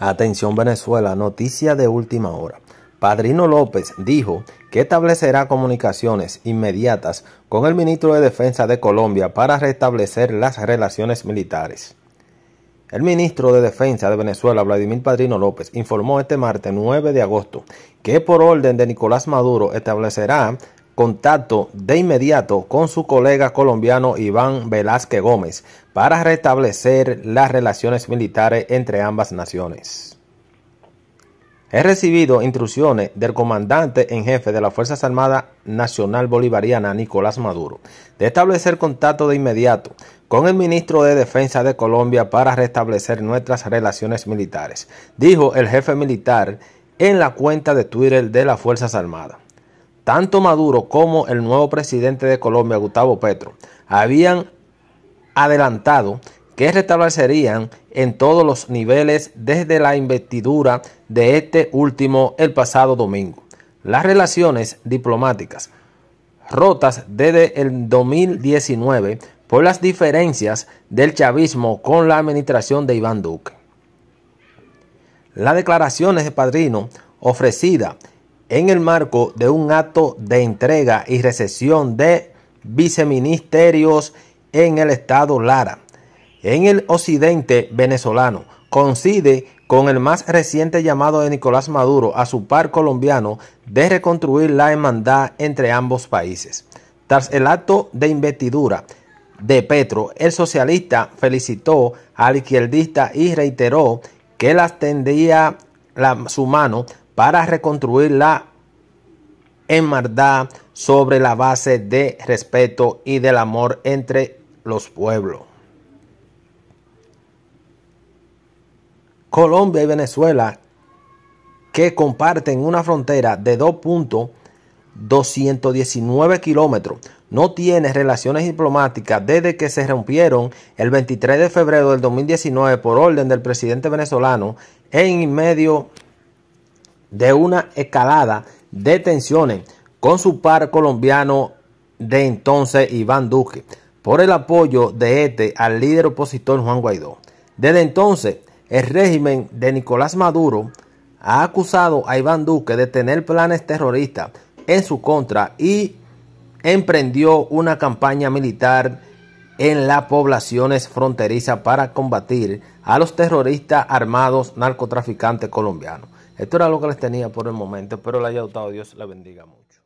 Atención Venezuela, noticia de última hora. Padrino López dijo que establecerá comunicaciones inmediatas con el ministro de Defensa de Colombia para restablecer las relaciones militares. El ministro de Defensa de Venezuela, Vladimir Padrino López, informó este martes 9 de agosto que por orden de Nicolás Maduro establecerá contacto de inmediato con su colega colombiano Iván Velázquez Gómez para restablecer las relaciones militares entre ambas naciones. He recibido instrucciones del comandante en jefe de las Fuerzas Armadas Nacional Bolivariana, Nicolás Maduro, de establecer contacto de inmediato con el ministro de Defensa de Colombia para restablecer nuestras relaciones militares, dijo el jefe militar en la cuenta de Twitter de las Fuerzas Armadas. Tanto Maduro como el nuevo presidente de Colombia, Gustavo Petro, habían adelantado que restablecerían en todos los niveles desde la investidura de este último el pasado domingo. Las relaciones diplomáticas rotas desde el 2019 por las diferencias del chavismo con la administración de Iván Duque. Las declaraciones de padrino ofrecida en el marco de un acto de entrega y recesión de viceministerios en el estado Lara, en el occidente venezolano. Coincide con el más reciente llamado de Nicolás Maduro a su par colombiano de reconstruir la hermandad entre ambos países. Tras el acto de investidura de Petro, el socialista felicitó al izquierdista y reiteró que las tendía su mano para reconstruir la hermandad sobre la base de respeto y del amor entre los pueblos. Colombia y Venezuela que comparten una frontera de 2.219 kilómetros. No tiene relaciones diplomáticas desde que se rompieron el 23 de febrero del 2019 por orden del presidente venezolano en medio de una escalada de tensiones con su par colombiano de entonces Iván Duque por el apoyo de este al líder opositor Juan Guaidó. Desde entonces, el régimen de Nicolás Maduro ha acusado a Iván Duque de tener planes terroristas en su contra y emprendió una campaña militar en las poblaciones fronterizas para combatir a los terroristas armados narcotraficantes colombianos. Esto era lo que les tenía por el momento. pero le haya gustado. Dios le bendiga mucho.